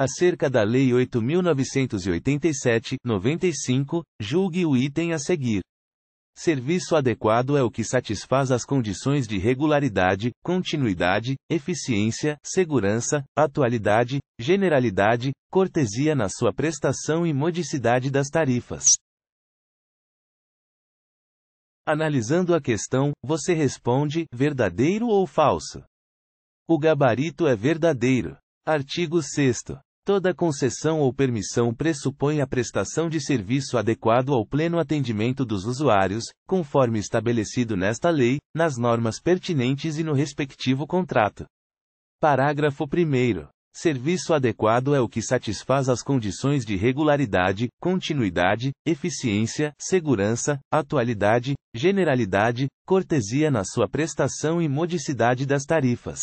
acerca da Lei 8.987-95, julgue o item a seguir. Serviço adequado é o que satisfaz as condições de regularidade, continuidade, eficiência, segurança, atualidade, generalidade, cortesia na sua prestação e modicidade das tarifas. Analisando a questão, você responde: verdadeiro ou falso? O gabarito é verdadeiro. Artigo 6. Toda concessão ou permissão pressupõe a prestação de serviço adequado ao pleno atendimento dos usuários, conforme estabelecido nesta lei, nas normas pertinentes e no respectivo contrato. Parágrafo 1. Serviço adequado é o que satisfaz as condições de regularidade, continuidade, eficiência, segurança, atualidade, generalidade, cortesia na sua prestação e modicidade das tarifas.